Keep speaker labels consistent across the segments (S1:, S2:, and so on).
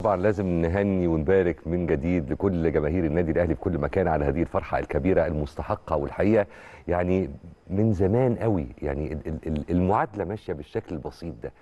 S1: طبعا لازم نهني ونبارك من جديد لكل جماهير النادي الاهلي في كل مكان على هذه الفرحه الكبيره المستحقه والحقيقه يعني من زمان قوي يعني المعادله ماشيه بالشكل البسيط ده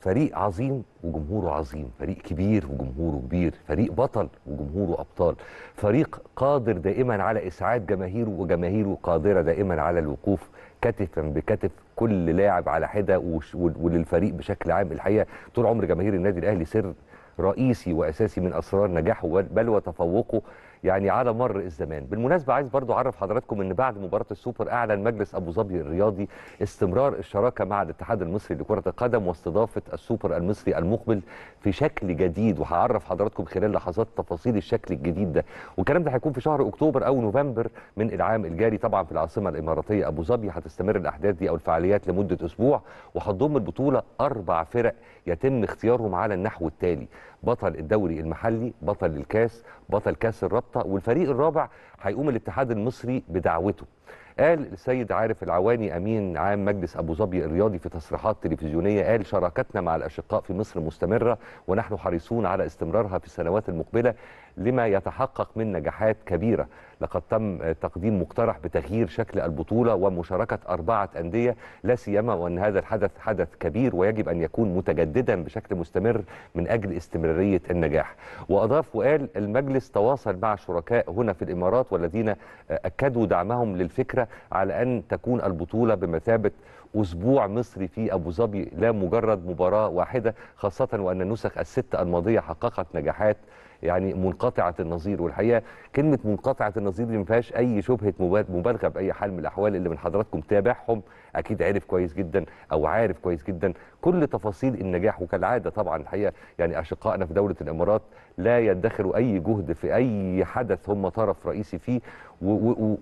S1: فريق عظيم وجمهوره عظيم فريق كبير وجمهوره كبير فريق بطل وجمهوره أبطال فريق قادر دائما على إسعاد جماهيره وجماهيره قادرة دائما على الوقوف كتفا بكتف كل لاعب على حدة وللفريق بشكل عام الحقيقة طول عمر جماهير النادي الأهلي سر رئيسي وأساسي من أسرار نجاحه بل وتفوقه يعني على مر الزمان بالمناسبة عايز برضو أعرف حضراتكم أن بعد مباراة السوبر أعلن مجلس أبو ظبي الرياضي استمرار الشراكة مع الاتحاد المصري لكرة القدم واستضافة السوبر المصري المقبل في شكل جديد وهعرف حضراتكم خلال لحظات تفاصيل الشكل الجديد ده والكلام ده هيكون في شهر أكتوبر أو نوفمبر من العام الجاري طبعا في العاصمة الإماراتية أبو ظبي هتستمر الأحداث دي أو الفعاليات لمدة أسبوع وهتضم البطولة أربع فرق يتم اختيارهم على النحو التالي بطل الدوري المحلي بطل الكاس بطل كاس الرابطه خبطه والفريق الرابع هيقوم الاتحاد المصري بدعوته قال السيد عارف العواني امين عام مجلس ابو ظبي الرياضي في تصريحات تلفزيونيه قال شراكتنا مع الاشقاء في مصر مستمره ونحن حريصون على استمرارها في السنوات المقبله لما يتحقق من نجاحات كبيره لقد تم تقديم مقترح بتغيير شكل البطولة ومشاركة أربعة أندية لا سيما وأن هذا الحدث حدث كبير ويجب أن يكون متجددا بشكل مستمر من أجل استمرارية النجاح وأضاف وقال المجلس تواصل مع شركاء هنا في الإمارات والذين أكدوا دعمهم للفكرة على أن تكون البطولة بمثابة أسبوع مصري في أبو ظبي لا مجرد مباراة واحدة خاصة وأن النسخ الست الماضية حققت نجاحات يعني منقطعه النظير والحقيقه كلمه منقطعه النظير دي ما فيهاش اي شبهه مبالغه باي حال من الاحوال اللي من حضراتكم تابعهم اكيد عرف كويس جدا او عارف كويس جدا كل تفاصيل النجاح وكالعاده طبعا الحقيقه يعني اشقائنا في دوله الامارات لا يدخروا اي جهد في اي حدث هم طرف رئيسي فيه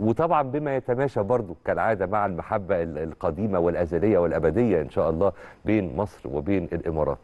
S1: وطبعا بما يتماشى برضو كالعاده مع المحبه القديمه والازليه والابديه ان شاء الله بين مصر وبين الامارات